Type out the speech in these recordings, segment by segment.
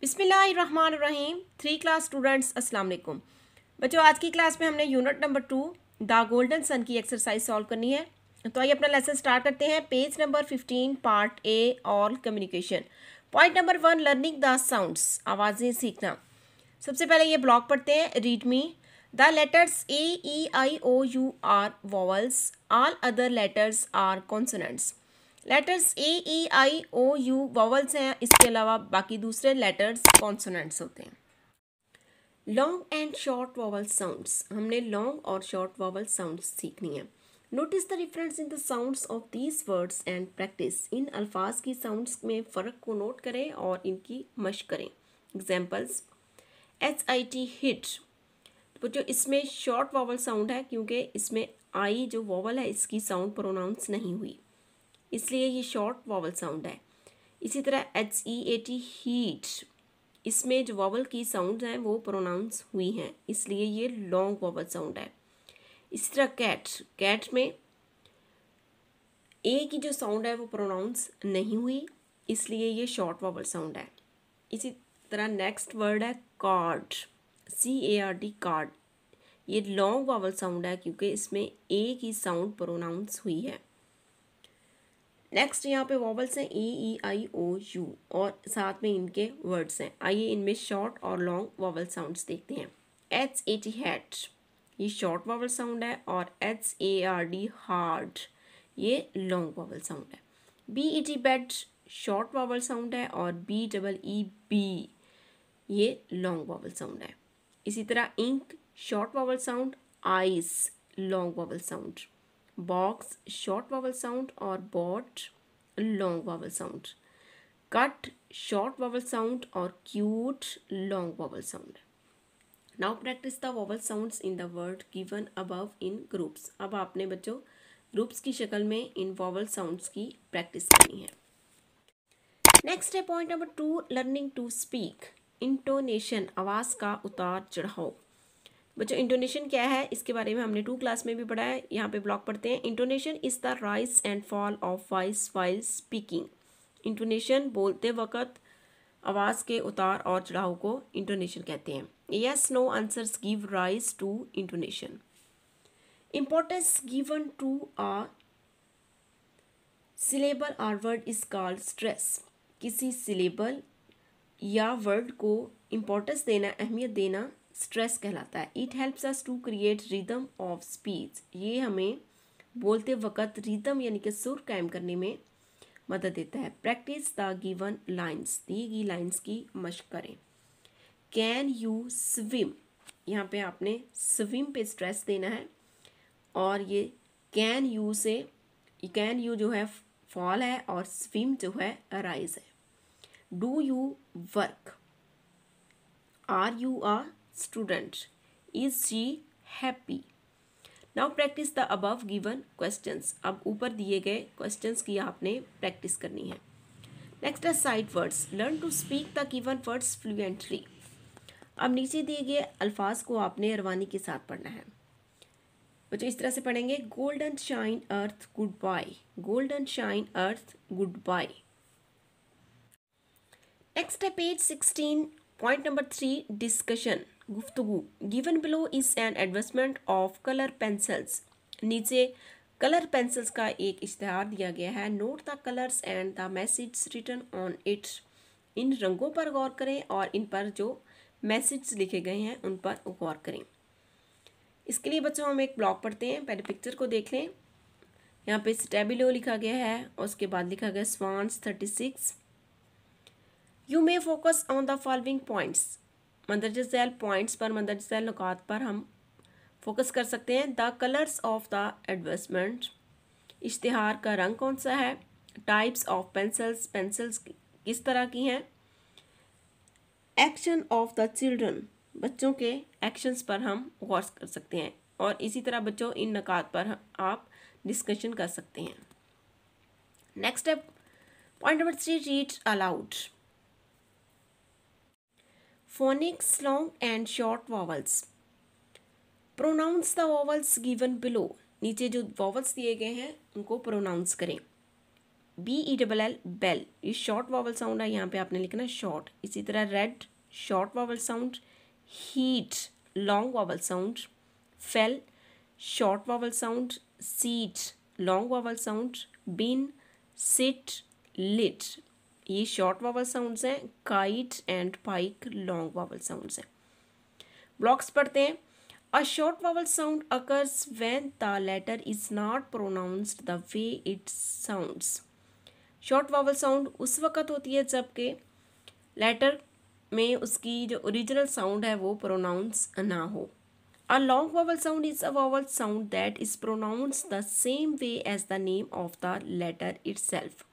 बिसमीम three class students अस्सलाम वालेकुम बच्चों आज की क्लास में हमने unit number two the golden sun की एक्सरसाइज सॉल्व करनी है तो आइए अपना लेसन स्टार्ट करते हैं page number fifteen part A all communication point number one learning the sounds आवाज़ें सीखना सबसे पहले ये ब्लॉग पढ़ते हैं read me the letters A E I O U are vowels all other letters are consonants letters A E I O U vowels हैं इसके अलावा बाकी दूसरे लेटर्स कॉन्सोनेंट्स होते हैं long and short vowel sounds हमने लॉन्ग और short vowel sounds सीखनी है notice the difference in the sounds of these words and practice इन अल्फाज की साउंड्स में फ़र्क को नोट करें और इनकी मश्क करें examples H I T hit वो जो इसमें शॉर्ट वॉवल साउंड है क्योंकि इसमें आई जो वॉवल है इसकी साउंड प्रोनाउंस नहीं हुई इसलिए ये शॉर्ट वॉवल साउंड है इसी तरह H E A T heat इसमें जो वॉवल की साउंड हैं वो प्रोनाउंस हुई हैं इसलिए ये लॉन्ग वॉवल साउंड है इसी तरह कैट कैट में ए की जो साउंड है वो प्रोनाउंस नहीं हुई इसलिए ये शॉर्ट वॉवल साउंड है इसी तरह नेक्स्ट वर्ड है card C A R D card ये लॉन्ग वॉवल साउंड है क्योंकि इसमें ए की साउंड प्रोनाउंस हुई है नेक्स्ट यहाँ पे वॉवल्स हैं ई ई आई ओ यू और साथ में इनके वर्ड्स हैं आइए इनमें शॉर्ट और लॉन्ग वॉवल साउंड्स देखते हैं एच ए टी हैट ये शॉर्ट वॉवल साउंड है और H A R D hard ये लॉन्ग वॉवल साउंड है B E T bed short vowel sound है और बी डबल ई बी ये लॉन्ग वॉवल साउंड है इसी तरह ink short vowel sound ice long vowel sound box short vowel sound और boat long vowel sound cut short vowel sound और cute long vowel sound now practice the vowel sounds in the word given above in groups अब आपने बच्चों groups की शक्ल में इन vowel sounds की प्रैक्टिस करनी है नेक्स्ट है point number two learning to speak intonation आवाज़ का उतार चढ़ाओ बच्चों इंटोनेशन क्या है इसके बारे में हमने टू क्लास में भी पढ़ा है यहाँ पे ब्लॉक पढ़ते हैं intonation is the rise and fall of voice while speaking intonation बोलते वक्त आवाज़ के उतार और चढ़ाव को इंटोनेशन कहते हैं yes no answers give rise to intonation importance given to a syllable or word is called stress किसी सिलेबल या वर्ड को इम्पोर्टेंस देना अहमियत देना स्ट्रेस कहलाता है it helps us to create rhythm of speech ये हमें बोलते वक्त रिदम यानी कि सुर कायम करने में मदद देता है प्रैक्टिस द गिवन लाइन्स दी गई लाइन्स की मशक करें कैन यू स्विम यहाँ पे आपने स्विम पे स्ट्रेस देना है और ये कैन यू से कैन यू जो है फॉल है और स्विम जो है अराइज है do you work are you are student. Is she happy? now practice the above given questions अब ऊपर दिए गए questions की आपने practice करनी है next है sight words learn to speak the given words fluently अब नीचे दिए गए अल्फाज को आपने अरवानी के साथ पढ़ना है बच्चों इस तरह से पढ़ेंगे golden shine earth good bye golden shine earth good bye next है page sixteen point number three discussion गुफ्तगु given below is an advertisement of colour pencils नीचे कलर पेंसिल्स का एक इश्तहार दिया गया है note the colours and the message written on its इन रंगों पर गौर करें और इन पर जो मैसेज लिखे गए हैं उन पर गौर करें इसके लिए बच्चों हम एक ब्लॉग पढ़ते हैं पहले पिक्चर को देख लें यहाँ पे स्टेबिलो लिखा गया है और उसके बाद लिखा गया स्वान्स thirty six you may focus on the following points मंदरज झैल पॉइंट्स पर मंदरज झैल नुकात पर हम फोकस कर सकते हैं the colours of the advertisement इश्तहार का रंग कौन सा है टाइप्स ऑफ पेंसिल्स पेंसिल्स किस तरह की हैं एक्शन ऑफ द चिल्ड्रन बच्चों के एक्शंस पर हम गौर कर सकते हैं और इसी तरह बच्चों इन नकात पर आप डिस्कशन कर सकते हैं next step point number three read aloud phonics long and short vowels pronounce the vowels given below नीचे जो वॉवल्स दिए गए हैं उनको प्रोनाउंस करें B E double L bell ये शॉर्ट वॉवल साउंड है यहाँ पे आपने लिखना शॉर्ट इसी तरह red short vowel sound heat long vowel sound fell short vowel sound seat long vowel sound bin sit lit ये शॉर्ट वावल साउंड्स हैं kite and pike long vowel sounds हैं ब्लॉक्स पढ़ते हैं a short vowel sound occurs when the letter is not pronounced the way it sounds short vowel sound उस वक्त होती है जबकि लेटर में उसकी जो ओरिजिनल साउंड है वो प्रोनाउंस ना हो a long vowel sound is a vowel sound that is pronounce the same way as the name of the letter itself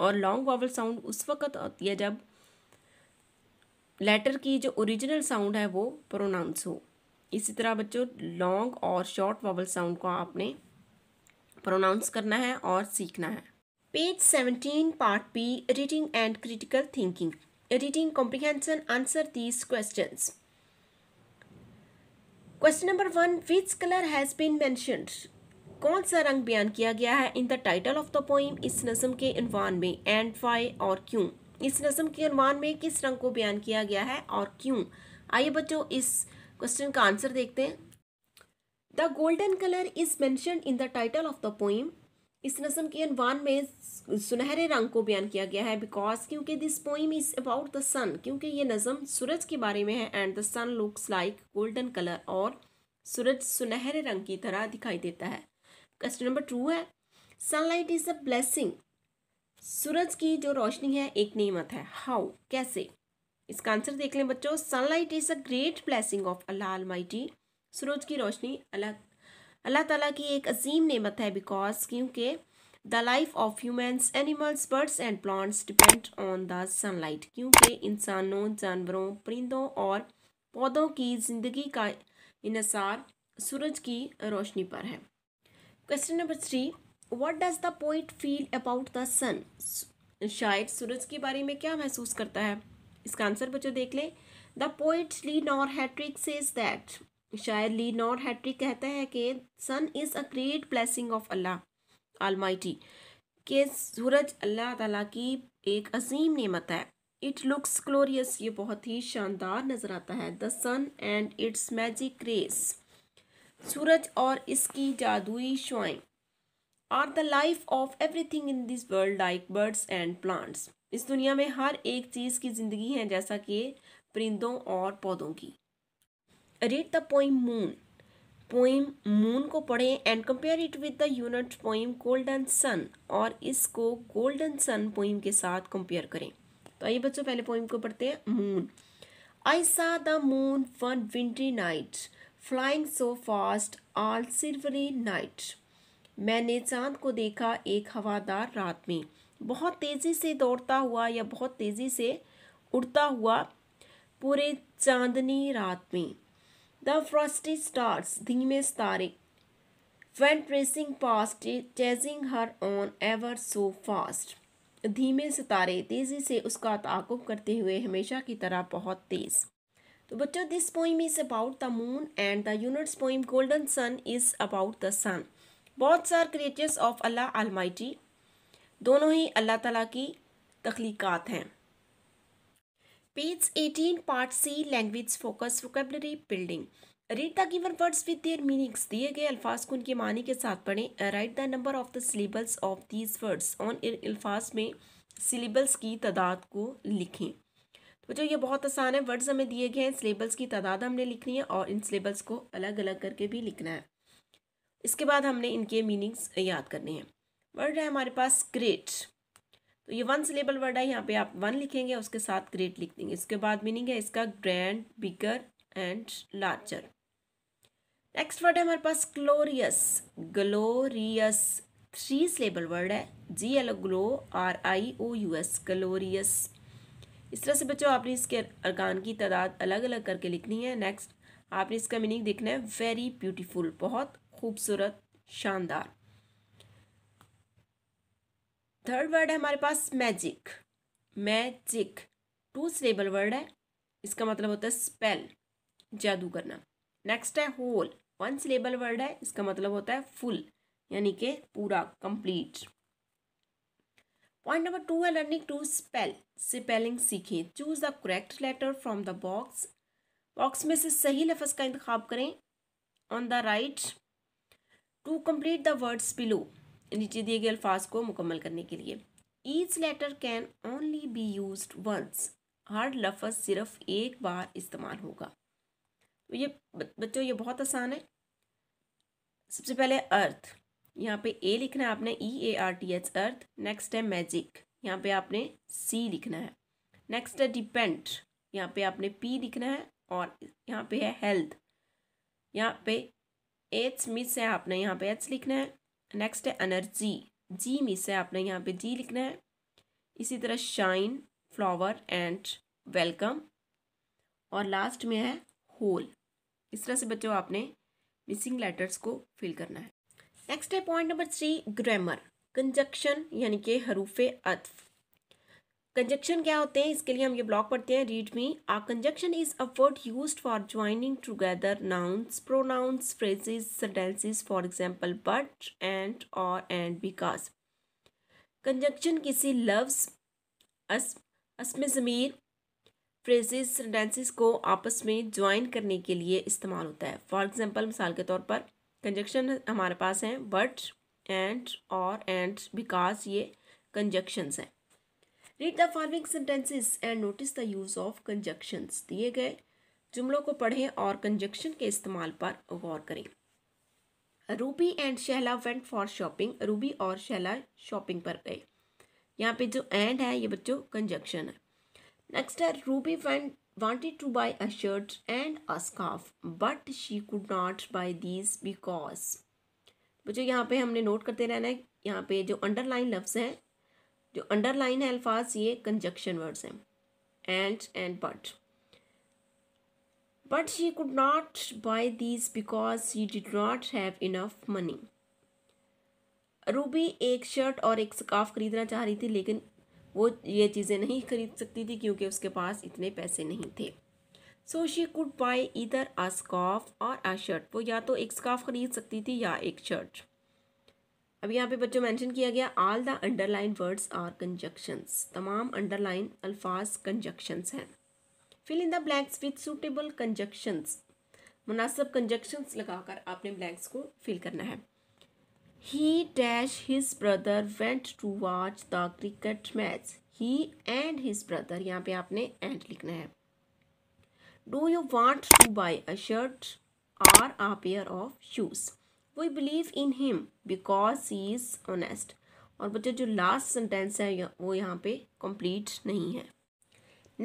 और लॉन्ग वावल साउंड उस वक़्त आती है जब लेटर की जो ओरिजिनल साउंड है वो प्रोनाउंस हो इसी तरह बच्चों लॉन्ग और शॉर्ट वावल साउंड को आपने प्रोनाउंस करना है और सीखना है page seventeen part B reading and critical thinking reading comprehension answer these question question number one which colour has been mentioned कौन सा रंग बयान किया गया है in the title of the poem इस नज़म के अनवान में एंड वाई और क्यों इस नज़म के अनवान में किस रंग को बयान किया गया है और क्यों आइए बच्चों इस क्वेश्चन का आंसर देखते हैं the golden colour is mention in the title of the poem इस नज़म के अनवान में सुनहरे रंग को बयान किया गया है बिकॉज क्योंकि this poem is about the sun क्योंकि ये नज़म सूरज के बारे में है and the sun looks like golden colour और सूरज सुनहरे रंग की तरह दिखाई देता है क्वेश्चन नंबर टू है सनलाइट इज अ ब्लेसिंग सूरज की जो रोशनी है एक नियमत है हाउ कैसे इसका आंसर देख लें बच्चों sunlight is a great blessing of Allah almighty सूरज की रोशनी अल्लाह अल्लाह ताला की एक अजीम नेमत है बिकॉज क्योंकि the life of humans animals birds and plants depend on the sunlight क्योंकि इंसानों जानवरों परिंदों और पौधों की ज़िंदगी का इसार सूरज की रोशनी पर है question number three what does the poet feel about the sun शायद सूरज के बारे में क्या महसूस करता है इसका आंसर बच्चों देख लें the poet Lee Nor Hatrick says that शायद ली नॉर हैट्रिक कहता है कि sun is a great blessing of Allah almighty के सूरज अल्लाह ताला की एक अजीम नेमत है इट लुक्स ग्लोरियस ये बहुत ही शानदार नज़र आता है the sun and its magic rays सूरज और इसकी जादुई शुआएं are the life of everything in this world like birds and plants इस दुनिया में हर एक चीज़ की ज़िंदगी है जैसा कि परिंदों और पौधों की read the poem moon poem moon को पढ़ें and compare it with the unit poem golden sun और इसको गोल्डन सन पोइम के साथ कंपेयर करें तो आइए बच्चों पहले पोइम को पढ़ते हैं moon I saw the moon one wintry night flying so fast all silvery night मैंने चांद को देखा एक हवादार रात में बहुत तेज़ी से दौड़ता हुआ या बहुत तेज़ी से उड़ता हुआ पूरे चांदनी रात में द फ्रस्टी स्टार्स धीमे सितारे went racing past chasing her on ever so fast धीमे सितारे तेज़ी से उसका ताकुब करते हुए हमेशा की तरह बहुत तेज़ तो बच्चों this poem is about the moon and the unit's poem golden sun is about the sun बहुत सार क्रिएटर्स ऑफ अल्लाह आलमाइटी दोनों ही अल्लाह तला की तख्लीक हैं page eighteen part C language focus vocabulary building read the given words with their meanings दिए गए अल्फाज को उनके मानी के साथ पढ़ें write the number of the syllables of these words on अल्फाज में सिलेबल्स की तादाद को लिखें बच्चों तो ये बहुत आसान है वर्ड्स हमें दिए गए हैं सिलेबल्स की तादाद हमने लिखनी है और इन सिलेबल्स को अलग अलग करके भी लिखना है इसके बाद हमने इनके मीनिंग्स याद करने हैं वर्ड है हमारे पास ग्रेट तो ये वन सिलेबल वर्ड है यहाँ पे आप वन लिखेंगे उसके साथ ग्रेट लिख देंगे इसके बाद मीनिंग है इसका grand bigger and larger next word है हमारे पास glorious glorious three syllable word है G L glo R I O U S glorious इस तरह से बच्चों आपने इसके अरकान की तादाद अलग अलग करके लिखनी है नेक्स्ट आपने इसका मीनिंग देखना है वेरी ब्यूटीफुल बहुत खूबसूरत शानदार थर्ड वर्ड है हमारे पास magic magic two syllable word है इसका मतलब होता है स्पेल जादू करना नेक्स्ट है होल वन सिलेबल वर्ड है इसका मतलब होता है फुल यानी कि पूरा कंप्लीट पॉइंट नंबर टू है लर्निंग टू स्पेल स्पेलिंग सीखें choose the correct letter from the box box में से सही लफ्ज़ का इंतखब करें on the right to complete the words below नीचे दिए गए अल्फाज को मुकम्मल करने के लिए each letter can only be use once हर लफ्ज़ सिर्फ एक बार इस्तेमाल होगा तो ये बच्चों ये बहुत आसान है सबसे पहले अर्थ यहाँ पे ए लिखना है आपने E A R T H earth next है मैजिक यहाँ पे आपने सी लिखना है नेक्स्ट है डिपेंड यहाँ पे आपने पी लिखना है और यहाँ पे है हेल्थ यहाँ पे एच मिस है आपने यहाँ पे एच लिखना है नेक्स्ट है एनर्जी जी मिस है आपने यहाँ पे जी लिखना है इसी तरह शाइन फ्लावर एंड वेलकम और लास्ट में है होल इस तरह से बच्चों आपने मिसिंग लेटर्स को फिल करना है नेक्स्ट है point number three grammar conjunction यानी कि हरूफ अतफ कंजक्शन क्या होते हैं इसके लिए हम ये ब्लॉक पढ़ते हैं read me a conjunction is a word use for joining together nouns pronouns phrases sentences for example but and और एंड बिकॉज कंजक्शन किसी लफ्स असम ज़मीर फ्रेजेस सेंटेंसेस को आपस में ज्वाइन करने के लिए इस्तेमाल होता है फॉर एग्जांपल मिसाल के तौर पर कंजक्शन हमारे पास हैं बट एंड और एंड बिकॉज ये कंजक्शंस हैं read the following sentences and notice the use of conjunctions दिए गए जुमलों को पढ़ें और कंजक्शन के इस्तेमाल पर गौर करें Ruby and Shehla went for shopping Ruby और शहला शॉपिंग पर गए यहाँ पे जो एंड है ये बच्चों कंजक्शन है नेक्स्ट है Ruby went wanted to buy a shirt and a scarf, but she could not buy these because. बच्चों यहाँ पे हमने नोट करते रहना है यहाँ पे जो अंडरलाइन लफ्ज़ हैं जो अंडरलाइन है अल्फाज ये कंजक्शन वर्ड्स हैं and and but but she could not buy these because she did not have enough money Ruby एक शर्ट और एक स्काफ खरीदना चाह रही थी लेकिन वो ये चीज़ें नहीं खरीद सकती थी क्योंकि उसके पास इतने पैसे नहीं थे सो शी कुड बाई इधर आ स्काफ और आ शर्ट वो या तो एक स्काफ खरीद सकती थी या एक शर्ट अब यहाँ पे बच्चों मेंशन किया गया all the underline words are conjunctions तमाम अंडरलाइन अल्फाज कंजक्शंस हैं fill in the blanks with suitable conjunctions मुनासब कंजक्शंस लगाकर आपने ब्लैंक्स को फिल करना है He dash his brother went to watch the cricket match. He and his brother यहाँ पे आपने and लिखना है Do you want to buy a shirt or a pair of shoes? We believe in him because he is honest. और बच्चों जो last sentence है वो यहाँ पे कंप्लीट नहीं है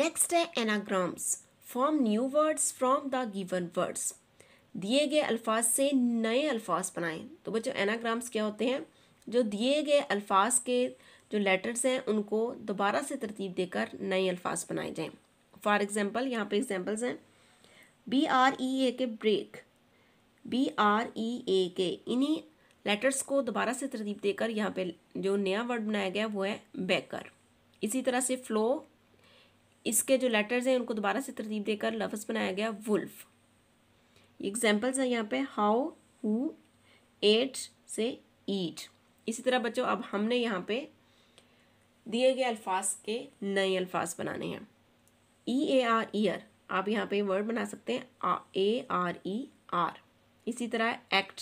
नेक्स्ट है anagrams form new words from the given words दिए गए अल्फाज से नए अल्फाज बनाएं तो बच्चों एनाग्राम्स क्या होते हैं जो दिए गए अल्फाज के जो लेटर्स हैं उनको दोबारा से तरतीब देकर नए अल्फाज बनाए जाएं फॉर एग्ज़ाम्पल यहाँ पे एग्जाम्पल्स हैं B R E A K break B R E A K इन्हीं लेटर्स को दोबारा से तरतीब देकर यहाँ पे जो नया वर्ड बनाया गया वो है बैकर इसी तरह से फ्लो इसके जो लेटर्स हैं उनको दोबारा से तरतीब देकर लफ्ज़ बनाया गया वुल्फ़ एग्जाम्पल्स हैं यहाँ पे हाउ हु एट से ईट इसी तरह बच्चों अब हमने यहाँ पे दिए गए अल्फाज के नए अल्फाज बनाने हैं ई ए आर ईयर आप यहाँ पे वर्ड बना सकते हैं ए आर ई आर इसी तरह एक्ट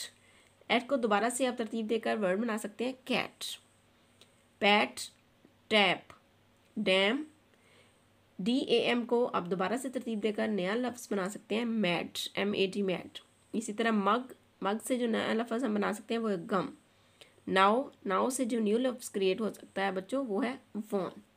एक्ट को दोबारा से आप तरतीब देकर वर्ड बना सकते हैं cat pat tap dam D A M को आप दोबारा से तरतीब देकर नया लफ्ज़ बना सकते हैं mat M A T mat इसी तरह मग मग से जो नया लफ्ज़ हम बना सकते हैं वो है गम नाव नाव से जो न्यू लफ्ज़ क्रिएट हो सकता है बच्चों वो है वॉन